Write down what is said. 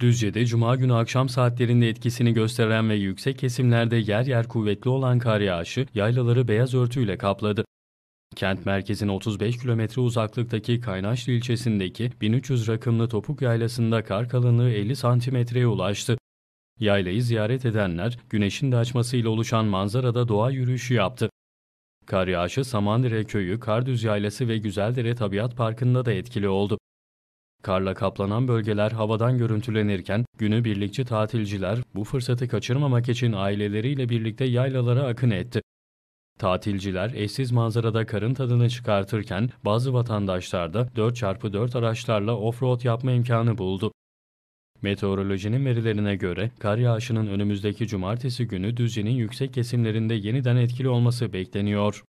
Düzce'de cuma günü akşam saatlerinde etkisini gösteren ve yüksek kesimlerde yer yer kuvvetli olan kar yağışı yaylaları beyaz örtüyle kapladı. Kent merkezine 35 kilometre uzaklıktaki Kaynaşlı ilçesindeki 1300 rakımlı Topuk Yaylası'nda kar kalınlığı 50 santimetreye ulaştı. Yaylayı ziyaret edenler güneşin de açmasıyla oluşan manzarada doğa yürüyüşü yaptı. Kar yağışı Samandire Köyü, Kardüz Yaylası ve Güzeldere Tabiat Parkı'nda da etkili oldu. Karla kaplanan bölgeler havadan görüntülenirken günü birlikçi tatilciler bu fırsatı kaçırmamak için aileleriyle birlikte yaylalara akın etti. Tatilciler eşsiz manzarada karın tadını çıkartırken bazı vatandaşlar da 4x4 araçlarla offroad yapma imkanı buldu. Meteorolojinin verilerine göre kar yağışının önümüzdeki cumartesi günü düzcenin yüksek kesimlerinde yeniden etkili olması bekleniyor.